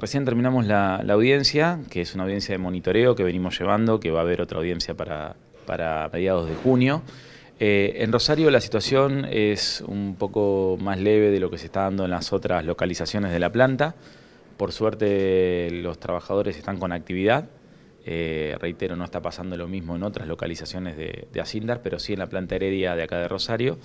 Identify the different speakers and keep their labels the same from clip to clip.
Speaker 1: Recién terminamos la, audiencia, que es una audiencia de monitoreo que venimos llevando, que va a haber otra audiencia para, mediados de junio. Eh, en Rosario la situación es un poco más leve de lo que se está dando en las otras localizaciones de la planta. Por suerte los trabajadores están con actividad. Eh, reitero, no está pasando lo mismo en otras localizaciones de, de Asindar, pero sí en la planta Heredia de acá de Rosario.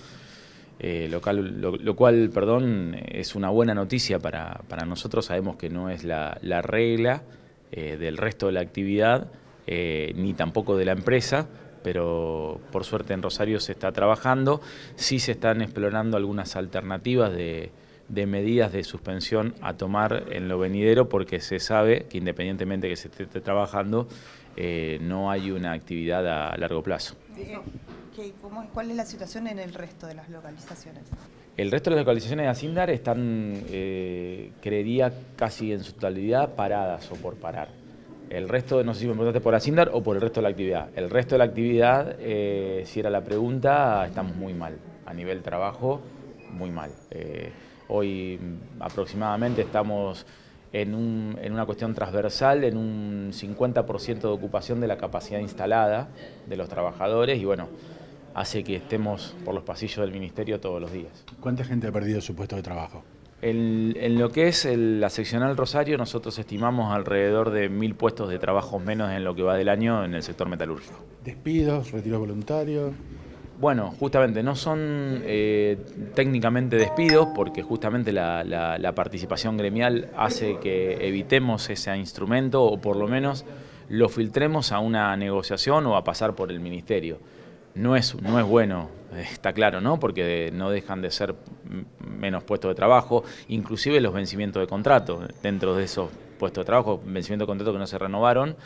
Speaker 1: Eh, local, lo, cual perdón, es una buena noticia para, para nosotros. Sabemos que no es la, la regla eh, del resto de la actividad, eh, ni tampoco de la empresa, pero por suerte en Rosario se está trabajando. Sí se están explorando algunas alternativas de, de medidas de suspensión a tomar en lo venidero porque se sabe que independientemente que se esté trabajando, no hay una actividad a largo plazo. ¿Cuál es la situación en el resto de las localizaciones? El resto de las localizaciones de Asindar están, eh, creería, casi en su totalidad paradas o por parar. El resto, no sé si me preguntaste por Asindar o por el resto de la actividad. El resto de la actividad, eh, si era la pregunta, estamos muy mal. A nivel trabajo, muy mal. Eh, hoy mm, aproximadamente estamos en, un, en una cuestión transversal, en un 50% de ocupación de la capacidad instalada de los trabajadores y bueno, hace que estemos por los pasillos del ministerio todos los días. ¿Cuánta gente ha perdido su puesto de trabajo? En, lo que es la seccional Rosario, nosotros estimamos alrededor de mil puestos de trabajo menos en lo que va del año en el sector metalúrgico. ¿Despidos, retiros voluntarios? Bueno, justamente, no son eh, técnicamente despidos porque justamente la, la, participación gremial hace que evitemos ese instrumento o por lo menos lo filtremos a una negociación o a pasar por el ministerio. No es, no es bueno, está claro, ¿no? Porque no dejan de ser menos puestos de trabajo, inclusive los vencimientos de contrato dentro de esos puestos de trabajo, vencimiento de contrato que no se renovaron.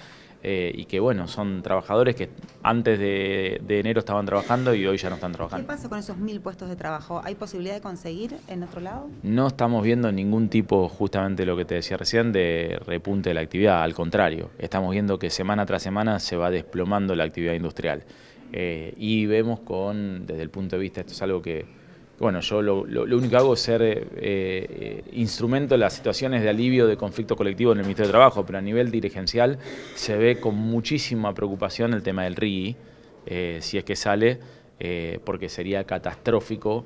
Speaker 1: Eh, y que bueno, son trabajadores que antes de, enero estaban trabajando y hoy ya no están trabajando. ¿Qué pasa con esos mil puestos de trabajo? ¿Hay posibilidad de conseguir en otro lado? No estamos viendo ningún tipo, justamente lo que te decía recién, de repunte de la actividad, al contrario, estamos viendo que semana tras semana se va desplomando la actividad industrial. Eh, y vemos con, desde el punto de vista, esto es algo que bueno, yo lo, único que hago es ser eh, eh, instrumento de las situaciones de alivio de conflicto colectivo en el Ministerio de Trabajo, pero a nivel dirigencial se ve con muchísima preocupación el tema del RIGI, eh, si es que sale, porque sería catastrófico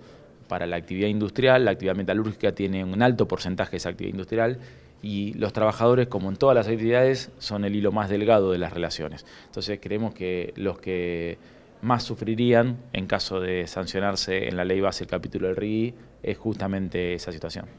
Speaker 1: para la actividad industrial, la actividad metalúrgica tiene un alto porcentaje de esa actividad industrial, y los trabajadores, como en todas las actividades, son el hilo más delgado de las relaciones. Entonces creemos que los que más sufrirían en caso de sancionarse en la ley base el capítulo del RIGI es justamente esa situación.